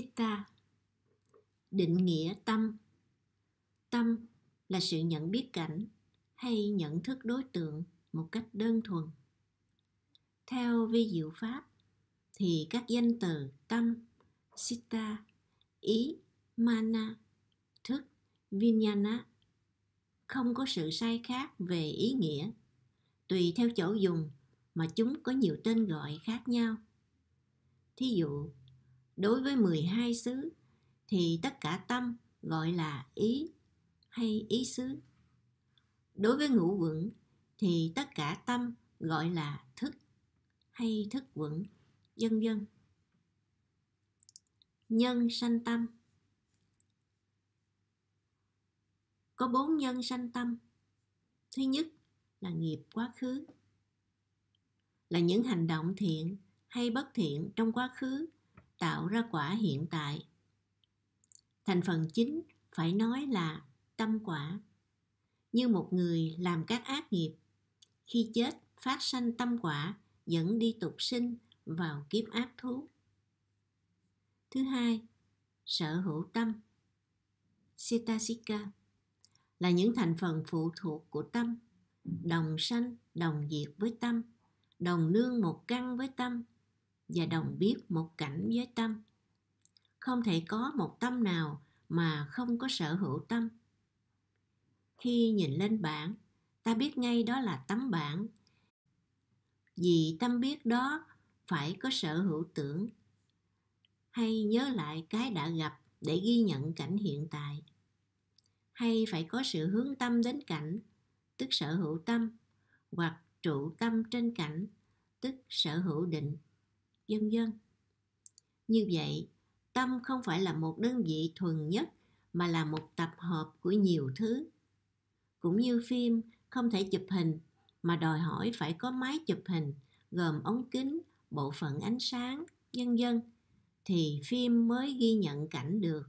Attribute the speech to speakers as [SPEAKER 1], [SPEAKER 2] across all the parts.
[SPEAKER 1] Sita Định nghĩa tâm Tâm là sự nhận biết cảnh hay nhận thức đối tượng một cách đơn thuần. Theo vi diệu pháp thì các danh từ tâm, sita, ý, mana, thức, vinyana không có sự sai khác về ý nghĩa. Tùy theo chỗ dùng mà chúng có nhiều tên gọi khác nhau. Thí dụ, đối với 12 xứ thì tất cả tâm gọi là ý hay ý xứ. Đối với ngũ quẩn thì tất cả tâm gọi là thức hay thức quẩn, vân vân. Nhân sanh tâm Có bốn nhân sanh tâm. Thứ nhất là nghiệp quá khứ, là những hành động thiện hay bất thiện trong quá khứ tạo ra quả hiện tại thành phần chính phải nói là tâm quả như một người làm các ác nghiệp khi chết phát sanh tâm quả dẫn đi tục sinh vào kiếp ác thú thứ hai sở hữu tâm cetasika là những thành phần phụ thuộc của tâm đồng sanh đồng diệt với tâm đồng nương một căn với tâm và đồng biết một cảnh với tâm không thể có một tâm nào mà không có sở hữu tâm khi nhìn lên bảng ta biết ngay đó là tấm bảng vì tâm biết đó phải có sở hữu tưởng hay nhớ lại cái đã gặp để ghi nhận cảnh hiện tại hay phải có sự hướng tâm đến cảnh tức sở hữu tâm hoặc trụ tâm trên cảnh tức sở hữu định vân vân như vậy tâm không phải là một đơn vị thuần nhất mà là một tập hợp của nhiều thứ cũng như phim không thể chụp hình mà đòi hỏi phải có máy chụp hình gồm ống kính bộ phận ánh sáng vân vân thì phim mới ghi nhận cảnh được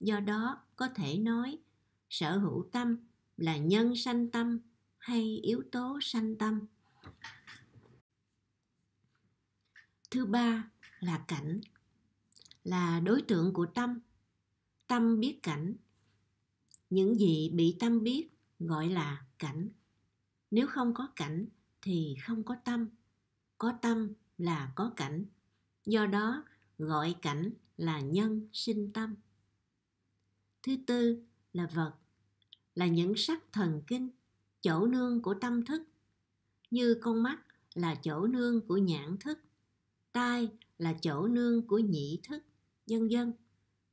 [SPEAKER 1] do đó có thể nói sở hữu tâm là nhân sanh tâm hay yếu tố sanh tâm thứ ba là cảnh là đối tượng của tâm tâm biết cảnh những gì bị tâm biết gọi là cảnh nếu không có cảnh thì không có tâm có tâm là có cảnh do đó gọi cảnh là nhân sinh tâm thứ tư là vật là những sắc thần kinh chỗ nương của tâm thức như con mắt là chỗ nương của nhãn thức tai là chỗ nương của nhị thức vân vân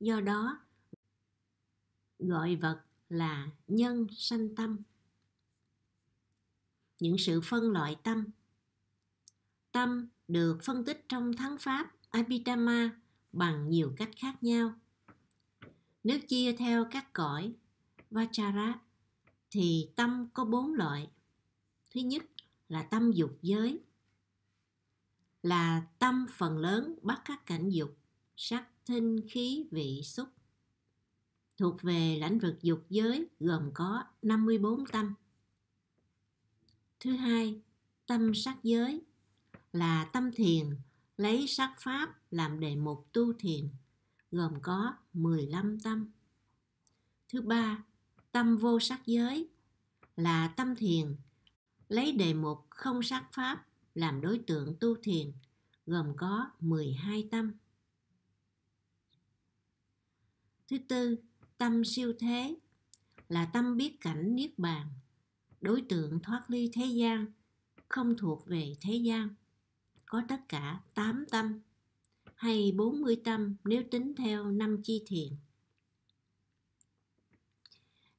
[SPEAKER 1] do đó gọi vật là nhân sanh tâm những sự phân loại tâm tâm được phân tích trong thắng pháp abhidhamma bằng nhiều cách khác nhau nếu chia theo các cõi vachara thì tâm có bốn loại thứ nhất là tâm dục giới là tâm phần lớn bắt các cảnh dục sắc thinh khí vị xúc thuộc về lãnh vực dục giới gồm có 54 tâm. Thứ hai, tâm sắc giới là tâm thiền lấy sắc pháp làm đề mục tu thiền gồm có 15 tâm. Thứ ba, tâm vô sắc giới là tâm thiền lấy đề mục không sắc pháp làm đối tượng tu thiền, gồm có 12 tâm. Thứ tư, tâm siêu thế là tâm biết cảnh niết bàn, đối tượng thoát ly thế gian, không thuộc về thế gian. Có tất cả 8 tâm hay 40 tâm nếu tính theo năm chi thiền.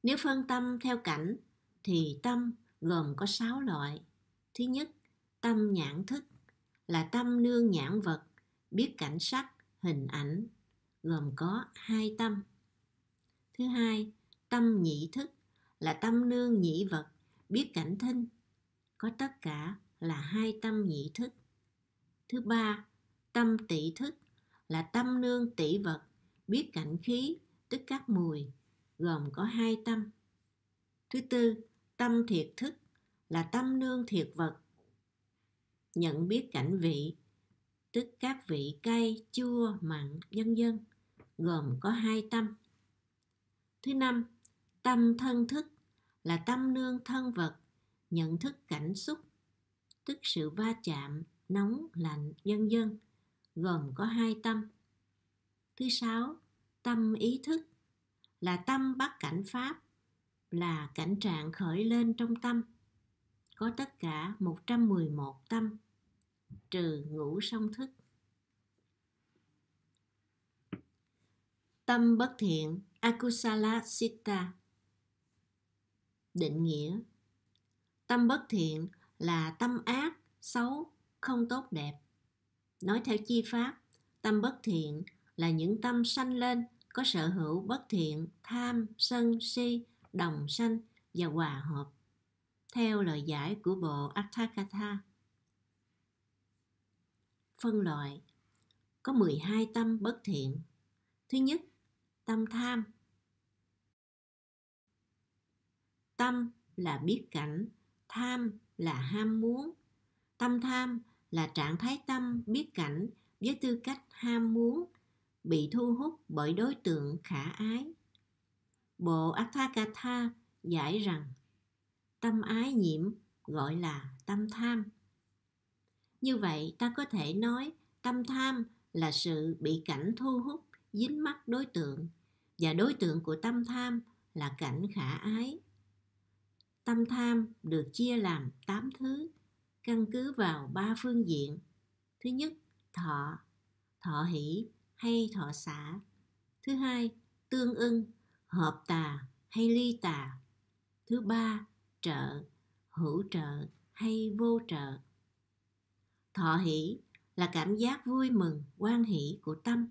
[SPEAKER 1] Nếu phân tâm theo cảnh thì tâm gồm có 6 loại. Thứ nhất, tâm nhãn thức là tâm nương nhãn vật biết cảnh sắc hình ảnh gồm có hai tâm thứ hai tâm nhị thức là tâm nương nhị vật biết cảnh thinh có tất cả là hai tâm nhị thức thứ ba tâm tỷ thức là tâm nương tỷ vật biết cảnh khí tức các mùi gồm có hai tâm thứ tư tâm thiệt thức là tâm nương thiệt vật nhận biết cảnh vị tức các vị cay chua mặn vân vân gồm có hai tâm thứ năm tâm thân thức là tâm nương thân vật nhận thức cảnh xúc tức sự va chạm nóng lạnh vân vân gồm có hai tâm thứ sáu tâm ý thức là tâm bắt cảnh pháp là cảnh trạng khởi lên trong tâm có tất cả 111 tâm trừ ngũ song thức. Tâm bất thiện Akusala Sitta Định nghĩa Tâm bất thiện là tâm ác, xấu, không tốt đẹp. Nói theo chi pháp, tâm bất thiện là những tâm sanh lên có sở hữu bất thiện, tham, sân, si, đồng sanh và hòa hợp theo lời giải của bộ Atthakatha. Phân loại có 12 tâm bất thiện. Thứ nhất, tâm tham. Tâm là biết cảnh, tham là ham muốn. Tâm tham là trạng thái tâm biết cảnh với tư cách ham muốn bị thu hút bởi đối tượng khả ái. Bộ Atthakatha giải rằng tâm ái nhiễm gọi là tâm tham như vậy ta có thể nói tâm tham là sự bị cảnh thu hút dính mắt đối tượng và đối tượng của tâm tham là cảnh khả ái tâm tham được chia làm 8 thứ căn cứ vào ba phương diện thứ nhất thọ thọ hỷ hay thọ xả thứ hai tương ưng hợp tà hay ly tà thứ ba trợ hữu trợ hay vô trợ thọ hỷ là cảm giác vui mừng quan hỷ của tâm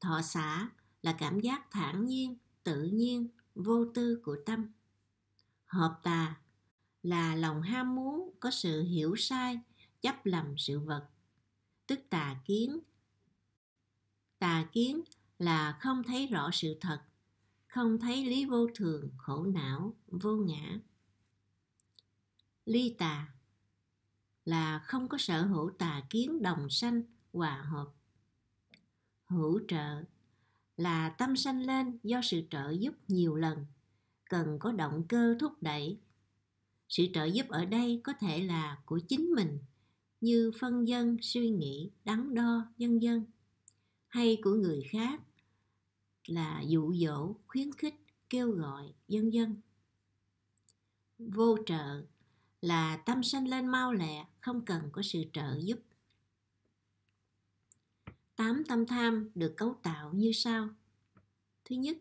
[SPEAKER 1] thọ xả là cảm giác thản nhiên tự nhiên vô tư của tâm hợp tà là lòng ham muốn có sự hiểu sai chấp lầm sự vật tức tà kiến tà kiến là không thấy rõ sự thật không thấy lý vô thường khổ não vô ngã ly tà là không có sở hữu tà kiến đồng sanh hòa hợp hữu trợ là tâm sanh lên do sự trợ giúp nhiều lần cần có động cơ thúc đẩy sự trợ giúp ở đây có thể là của chính mình như phân dân suy nghĩ đắn đo vân vân hay của người khác là dụ dỗ khuyến khích kêu gọi vân vân vô trợ là tâm sanh lên mau lẹ, không cần có sự trợ giúp. Tám tâm tham được cấu tạo như sau. Thứ nhất,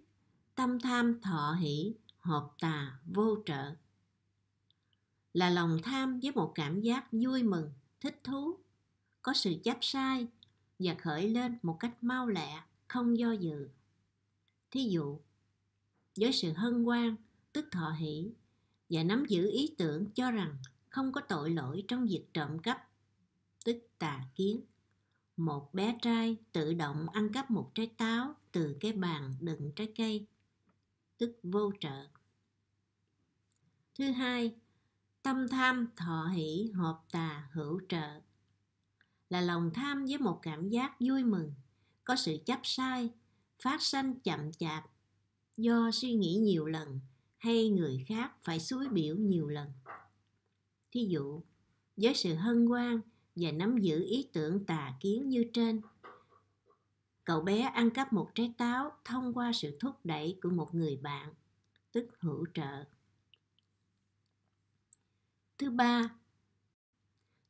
[SPEAKER 1] tâm tham thọ hỷ, hợp tà, vô trợ. Là lòng tham với một cảm giác vui mừng, thích thú, có sự chấp sai và khởi lên một cách mau lẹ, không do dự. Thí dụ, với sự hân hoan, tức thọ hỷ, và nắm giữ ý tưởng cho rằng không có tội lỗi trong việc trộm cắp tức tà kiến một bé trai tự động ăn cắp một trái táo từ cái bàn đựng trái cây tức vô trợ thứ hai tâm tham thọ hỷ hợp tà hữu trợ là lòng tham với một cảm giác vui mừng có sự chấp sai phát sanh chậm chạp do suy nghĩ nhiều lần hay người khác phải suối biểu nhiều lần thí dụ với sự hân hoan và nắm giữ ý tưởng tà kiến như trên cậu bé ăn cắp một trái táo thông qua sự thúc đẩy của một người bạn tức hữu trợ thứ ba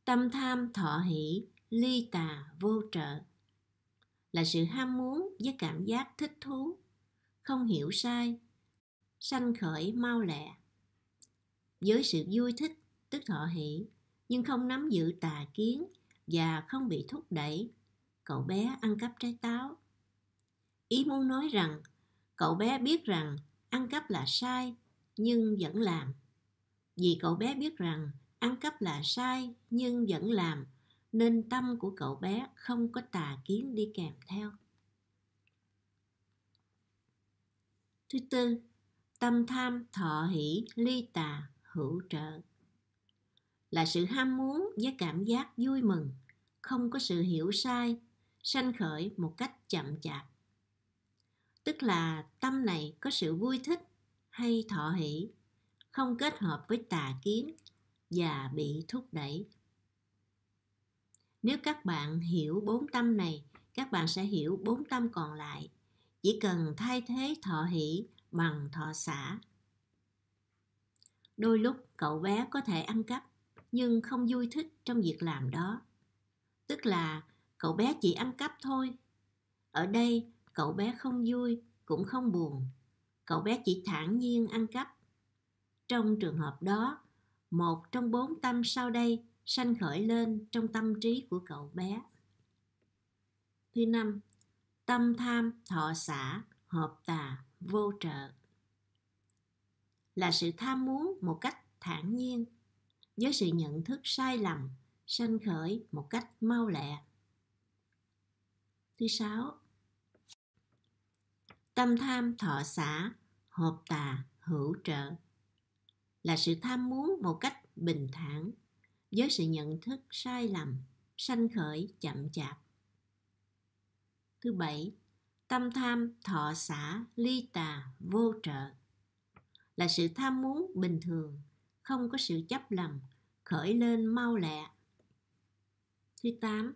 [SPEAKER 1] tâm tham thọ hỷ ly tà vô trợ là sự ham muốn với cảm giác thích thú không hiểu sai sanh khởi mau lẹ với sự vui thích tức thọ hỷ nhưng không nắm giữ tà kiến và không bị thúc đẩy cậu bé ăn cắp trái táo ý muốn nói rằng cậu bé biết rằng ăn cắp là sai nhưng vẫn làm vì cậu bé biết rằng ăn cắp là sai nhưng vẫn làm nên tâm của cậu bé không có tà kiến đi kèm theo thứ tư tâm tham thọ hỷ ly tà hữu trợ là sự ham muốn với cảm giác vui mừng không có sự hiểu sai sanh khởi một cách chậm chạp tức là tâm này có sự vui thích hay thọ hỷ không kết hợp với tà kiến và bị thúc đẩy nếu các bạn hiểu bốn tâm này các bạn sẽ hiểu bốn tâm còn lại chỉ cần thay thế thọ hỷ bằng thọ xả Đôi lúc cậu bé có thể ăn cắp nhưng không vui thích trong việc làm đó. Tức là cậu bé chỉ ăn cắp thôi. Ở đây cậu bé không vui cũng không buồn. Cậu bé chỉ thản nhiên ăn cắp. Trong trường hợp đó, một trong bốn tâm sau đây sanh khởi lên trong tâm trí của cậu bé. Thứ năm, tâm tham thọ xả hợp tà vô trợ là sự tham muốn một cách thản nhiên với sự nhận thức sai lầm sanh khởi một cách mau lẹ thứ sáu tâm tham thọ xã hợp tà hữu trợ là sự tham muốn một cách bình thản với sự nhận thức sai lầm sanh khởi chậm chạp thứ bảy tâm tham thọ xả ly tà vô trợ là sự tham muốn bình thường không có sự chấp lầm khởi lên mau lẹ thứ tám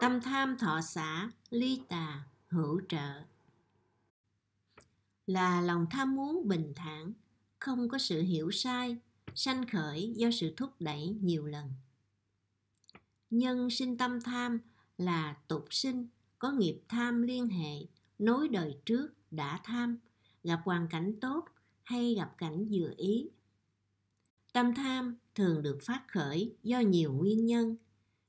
[SPEAKER 1] tâm tham thọ xả ly tà hữu trợ là lòng tham muốn bình thản không có sự hiểu sai sanh khởi do sự thúc đẩy nhiều lần nhân sinh tâm tham là tục sinh có nghiệp tham liên hệ nối đời trước đã tham gặp hoàn cảnh tốt hay gặp cảnh dự ý tâm tham thường được phát khởi do nhiều nguyên nhân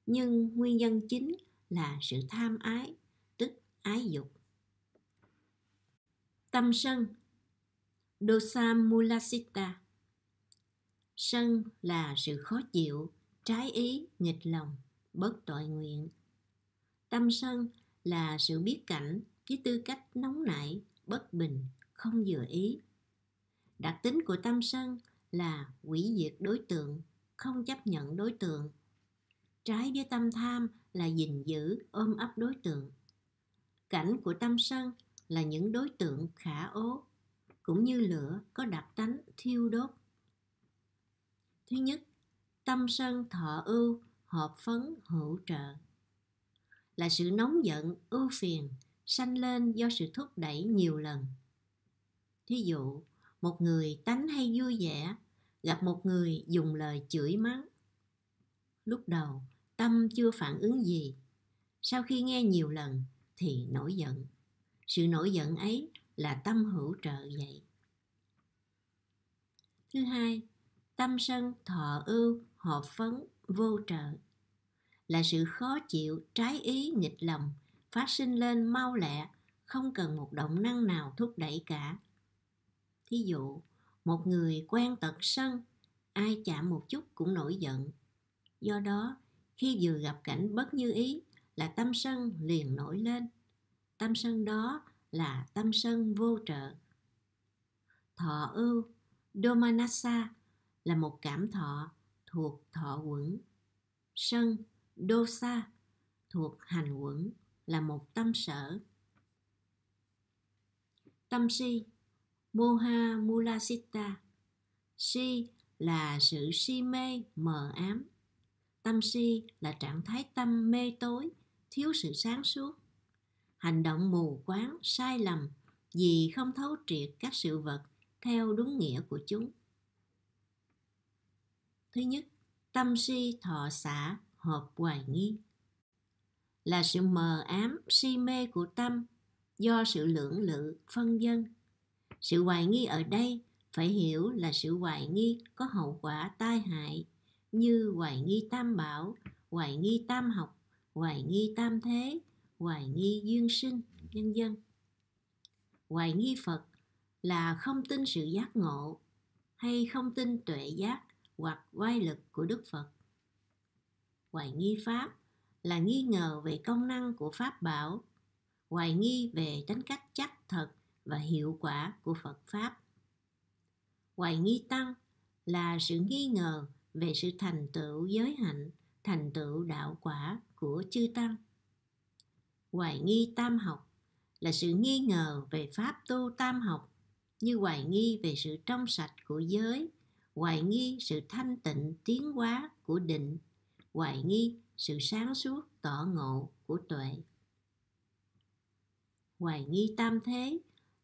[SPEAKER 1] nhưng nguyên nhân chính là sự tham ái tức ái dục tâm sân dosa mulasita sân là sự khó chịu trái ý nghịch lòng bất tội nguyện tâm sân là sự biết cảnh với tư cách nóng nảy bất bình không vừa ý đặc tính của tâm sân là hủy diệt đối tượng không chấp nhận đối tượng trái với tâm tham là gìn giữ ôm ấp đối tượng cảnh của tâm sân là những đối tượng khả ố cũng như lửa có đặc tánh thiêu đốt thứ nhất tâm sân thọ ưu hợp phấn hữu trợ là sự nóng giận ưu phiền sanh lên do sự thúc đẩy nhiều lần thí dụ một người tánh hay vui vẻ gặp một người dùng lời chửi mắng lúc đầu tâm chưa phản ứng gì sau khi nghe nhiều lần thì nổi giận sự nổi giận ấy là tâm hữu trợ vậy thứ hai tâm sân thọ ưu hợp phấn vô trợ là sự khó chịu trái ý nghịch lòng phát sinh lên mau lẹ không cần một động năng nào thúc đẩy cả thí dụ một người quen tật sân ai chạm một chút cũng nổi giận do đó khi vừa gặp cảnh bất như ý là tâm sân liền nổi lên tâm sân đó là tâm sân vô trợ thọ ưu domanasa là một cảm thọ thuộc thọ quẩn sân dosa thuộc hành quẩn là một tâm sở tâm si moha mulasita si là sự si mê mờ ám tâm si là trạng thái tâm mê tối thiếu sự sáng suốt hành động mù quáng sai lầm vì không thấu triệt các sự vật theo đúng nghĩa của chúng thứ nhất tâm si thọ xả hợp hoài nghi là sự mờ ám si mê của tâm do sự lưỡng lự phân dân. sự hoài nghi ở đây phải hiểu là sự hoài nghi có hậu quả tai hại như hoài nghi tam bảo hoài nghi tam học hoài nghi tam thế hoài nghi duyên sinh nhân dân hoài nghi phật là không tin sự giác ngộ hay không tin tuệ giác hoặc oai lực của đức phật hoài nghi pháp là nghi ngờ về công năng của pháp bảo hoài nghi về tính cách chắc thật và hiệu quả của phật pháp hoài nghi tăng là sự nghi ngờ về sự thành tựu giới hạnh thành tựu đạo quả của chư tăng hoài nghi tam học là sự nghi ngờ về pháp tu tam học như hoài nghi về sự trong sạch của giới hoài nghi sự thanh tịnh tiến hóa của định hoài nghi sự sáng suốt tỏ ngộ của tuệ hoài nghi tam thế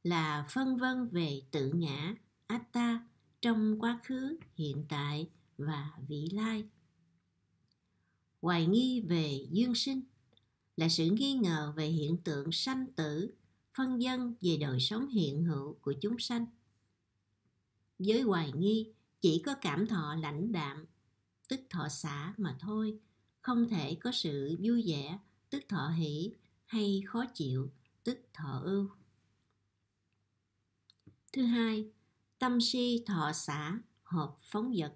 [SPEAKER 1] là phân vân về tự ngã atta trong quá khứ hiện tại và vị lai hoài nghi về dương sinh là sự nghi ngờ về hiện tượng sanh tử phân dân về đời sống hiện hữu của chúng sanh với hoài nghi chỉ có cảm thọ lãnh đạm tức thọ xả mà thôi không thể có sự vui vẻ tức thọ hỷ hay khó chịu tức thọ ưu thứ hai tâm si thọ xả hợp phóng vật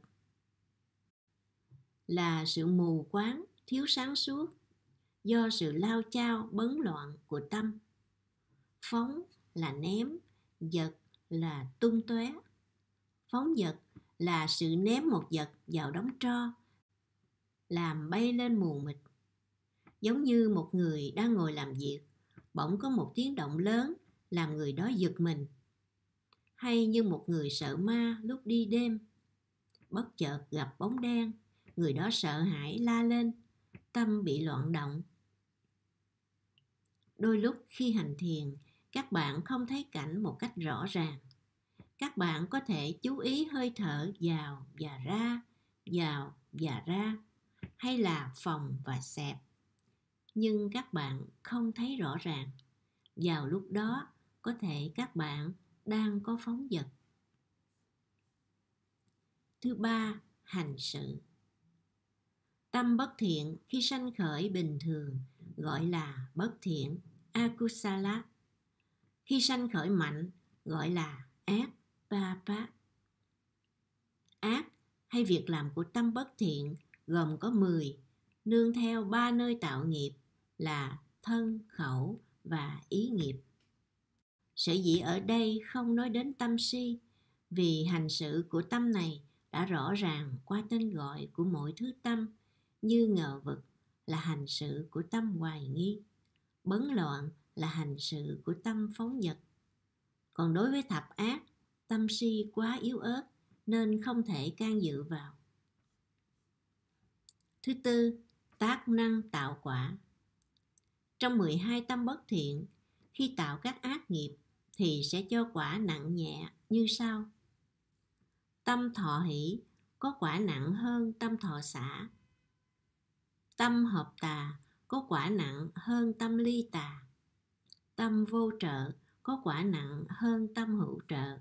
[SPEAKER 1] là sự mù quáng thiếu sáng suốt do sự lao chao bấn loạn của tâm phóng là ném vật là tung tóe phóng vật là sự ném một vật vào đống tro làm bay lên mù mịt. Giống như một người đang ngồi làm việc, bỗng có một tiếng động lớn làm người đó giật mình. Hay như một người sợ ma lúc đi đêm, bất chợt gặp bóng đen, người đó sợ hãi la lên, tâm bị loạn động. Đôi lúc khi hành thiền, các bạn không thấy cảnh một cách rõ ràng các bạn có thể chú ý hơi thở vào và ra vào và ra hay là phòng và xẹp nhưng các bạn không thấy rõ ràng vào lúc đó có thể các bạn đang có phóng vật thứ ba hành sự tâm bất thiện khi sanh khởi bình thường gọi là bất thiện akusala khi sanh khởi mạnh gọi là ác papa ác hay việc làm của tâm bất thiện gồm có 10, nương theo ba nơi tạo nghiệp là thân, khẩu và ý nghiệp. Sở dĩ ở đây không nói đến tâm si vì hành sự của tâm này đã rõ ràng qua tên gọi của mỗi thứ tâm như ngờ vực là hành sự của tâm hoài nghi, bấn loạn là hành sự của tâm phóng dật. Còn đối với thập ác, tâm si quá yếu ớt nên không thể can dự vào. Thứ tư, tác năng tạo quả. Trong 12 tâm bất thiện, khi tạo các ác nghiệp thì sẽ cho quả nặng nhẹ như sau. Tâm thọ hỷ có quả nặng hơn tâm thọ xả. Tâm hợp tà có quả nặng hơn tâm ly tà. Tâm vô trợ có quả nặng hơn tâm hữu trợ.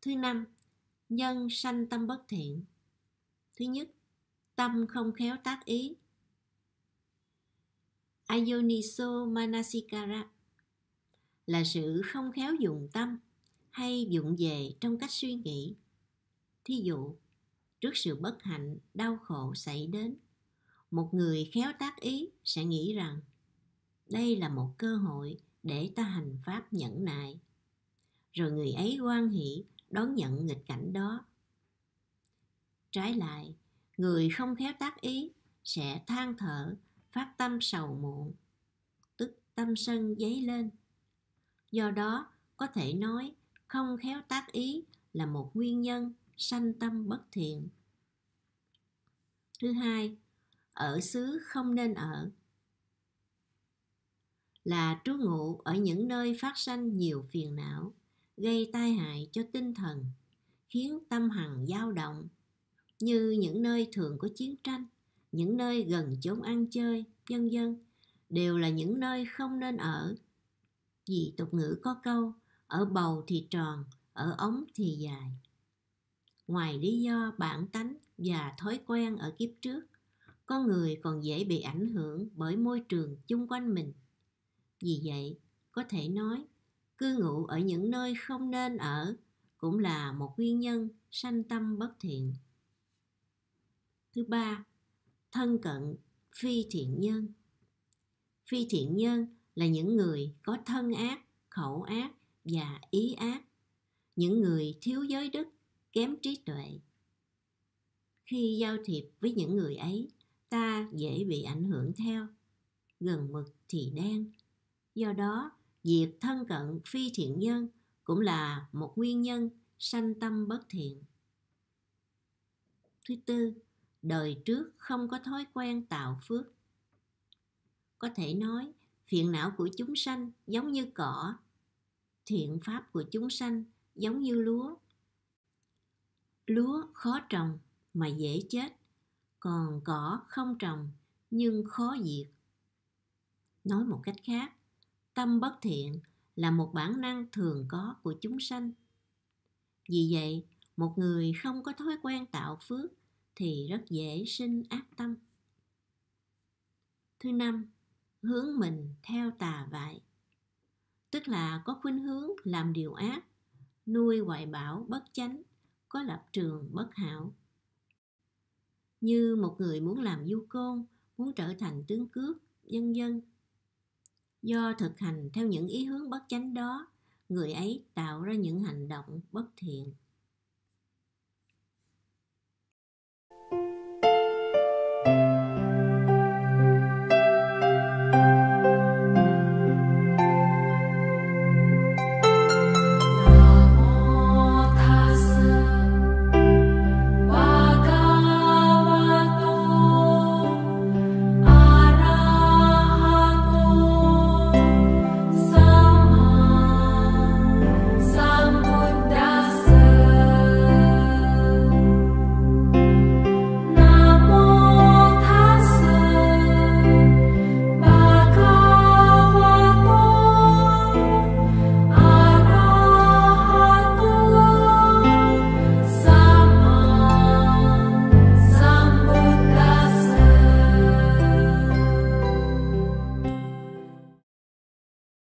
[SPEAKER 1] Thứ năm, nhân sanh tâm bất thiện thứ nhất tâm không khéo tác ý ayoniso manasikara là sự không khéo dùng tâm hay dụng về trong cách suy nghĩ thí dụ trước sự bất hạnh đau khổ xảy đến một người khéo tác ý sẽ nghĩ rằng đây là một cơ hội để ta hành pháp nhẫn nại rồi người ấy quan hỷ đón nhận nghịch cảnh đó trái lại người không khéo tác ý sẽ than thở phát tâm sầu muộn tức tâm sân dấy lên do đó có thể nói không khéo tác ý là một nguyên nhân sanh tâm bất thiện thứ hai ở xứ không nên ở là trú ngụ ở những nơi phát sanh nhiều phiền não gây tai hại cho tinh thần khiến tâm hằng dao động như những nơi thường có chiến tranh những nơi gần chốn ăn chơi vân vân đều là những nơi không nên ở vì tục ngữ có câu ở bầu thì tròn ở ống thì dài ngoài lý do bản tánh và thói quen ở kiếp trước con người còn dễ bị ảnh hưởng bởi môi trường chung quanh mình vì vậy có thể nói cư ngụ ở những nơi không nên ở cũng là một nguyên nhân sanh tâm bất thiện thứ ba thân cận phi thiện nhân phi thiện nhân là những người có thân ác khẩu ác và ý ác những người thiếu giới đức kém trí tuệ khi giao thiệp với những người ấy ta dễ bị ảnh hưởng theo gần mực thì đen do đó việc thân cận phi thiện nhân cũng là một nguyên nhân sanh tâm bất thiện thứ tư đời trước không có thói quen tạo phước có thể nói phiền não của chúng sanh giống như cỏ thiện pháp của chúng sanh giống như lúa lúa khó trồng mà dễ chết còn cỏ không trồng nhưng khó diệt nói một cách khác tâm bất thiện là một bản năng thường có của chúng sanh vì vậy một người không có thói quen tạo phước thì rất dễ sinh ác tâm thứ năm hướng mình theo tà vại tức là có khuynh hướng làm điều ác nuôi hoài bảo bất chánh có lập trường bất hảo như một người muốn làm du côn muốn trở thành tướng cướp vân dân do thực hành theo những ý hướng bất chánh đó người ấy tạo ra những hành động bất thiện